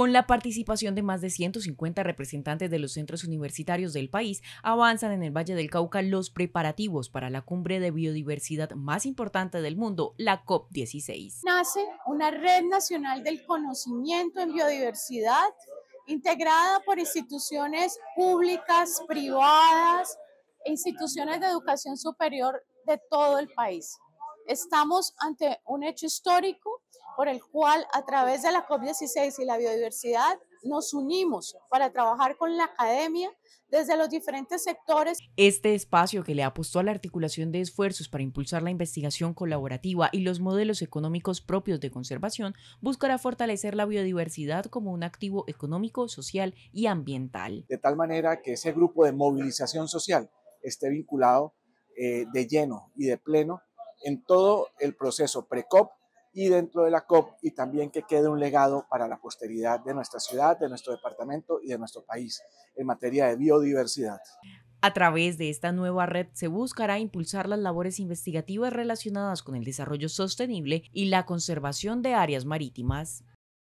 Con la participación de más de 150 representantes de los centros universitarios del país, avanzan en el Valle del Cauca los preparativos para la cumbre de biodiversidad más importante del mundo, la COP16. Nace una red nacional del conocimiento en biodiversidad integrada por instituciones públicas, privadas, e instituciones de educación superior de todo el país. Estamos ante un hecho histórico por el cual a través de la COP16 y la biodiversidad nos unimos para trabajar con la academia desde los diferentes sectores. Este espacio que le apostó a la articulación de esfuerzos para impulsar la investigación colaborativa y los modelos económicos propios de conservación buscará fortalecer la biodiversidad como un activo económico, social y ambiental. De tal manera que ese grupo de movilización social esté vinculado eh, de lleno y de pleno en todo el proceso PRECOP y dentro de la COP y también que quede un legado para la posteridad de nuestra ciudad, de nuestro departamento y de nuestro país en materia de biodiversidad. A través de esta nueva red se buscará impulsar las labores investigativas relacionadas con el desarrollo sostenible y la conservación de áreas marítimas.